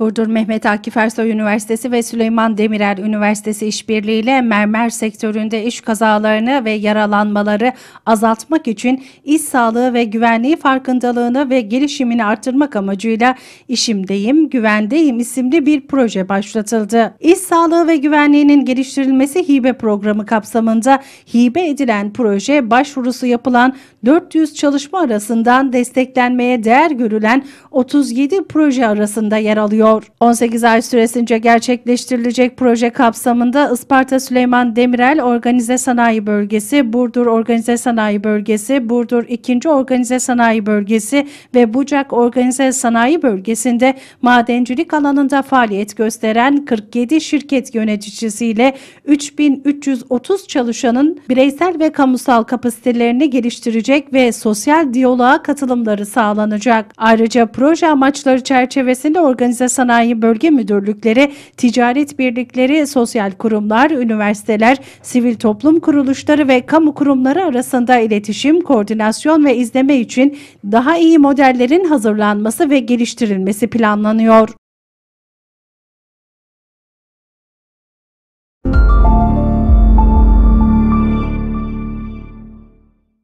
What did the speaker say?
Burdur Mehmet Akif Ersoy Üniversitesi ve Süleyman Demirel Üniversitesi işbirliğiyle mermer sektöründe iş kazalarını ve yaralanmaları azaltmak için iş sağlığı ve güvenliği farkındalığını ve gelişimini artırmak amacıyla İşimdeyim, Güvendeyim isimli bir proje başlatıldı. İş sağlığı ve güvenliğinin geliştirilmesi hibe programı kapsamında hibe edilen proje başvurusu yapılan 400 çalışma arasından desteklenmeye değer görülen 37 proje arasında yer alıyor bulunuyor. 18 ay süresince gerçekleştirilecek proje kapsamında Isparta Süleyman Demirel Organize Sanayi Bölgesi, Burdur Organize Sanayi Bölgesi, Burdur 2. Organize Sanayi Bölgesi ve Bucak Organize Sanayi Bölgesi'nde madencilik alanında faaliyet gösteren 47 şirket yöneticisiyle 3330 çalışanın bireysel ve kamusal kapasitelerini geliştirecek ve sosyal diyaloğa katılımları sağlanacak. Ayrıca proje amaçları çerçevesinde organize sanayi bölge müdürlükleri, ticaret birlikleri, sosyal kurumlar, üniversiteler, sivil toplum kuruluşları ve kamu kurumları arasında iletişim, koordinasyon ve izleme için daha iyi modellerin hazırlanması ve geliştirilmesi planlanıyor.